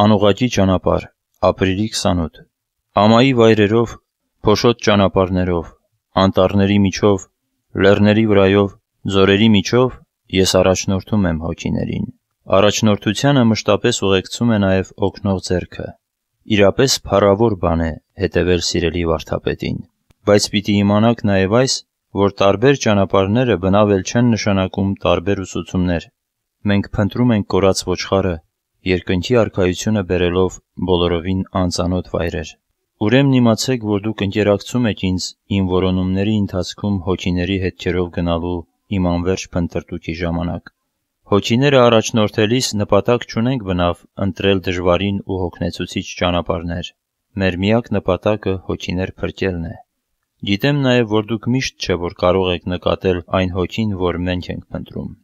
անողաճի ճանապարհ, ապրիլի 28։ Ամայի վայրերով, փոշոտ ճանապարներով, անտառների միջով, լեռների վրայով, ձորերի միջով ես առաջնորդում եմ հոգիներին։ Առաջնորդությանը մշտապես ուղեկցում է նաև օգնող ձեռքը։ Իրապես փառավոր բան է հետևել սիրելի վարդապետին, բայց պիտի իմանաք նաև այս, որ տարբեր ճանապարհները բնավել չեն նշանակում տարբեր ուսուցումներ։ Մենք փնտրում ենք կորած ոչխարը, երկնքի արքայությունը բերելով բոլորովին անծանոթ վայրեր։ Ուրեմն իմացեք, որ դուք ընկերակցում եք ինձ իմ որոնումների ընթացքում հոգիների հետքերով գնալու իմ անվերջ փնտրտուքի ժամանակ։ Հոգիները առաջնորդելիս նպատակ չունենք բնավ ընտրել դժվարին ու հոգնեցուցիչ ճանապարհներ։ Մեր միակ նպատակը հոգիներ փրկելն է։ Գիտեմ նաև, որ դուք միշտ չէ, որ կարող եք նկատել այն հոգին, որ մենք ենք փնտրում։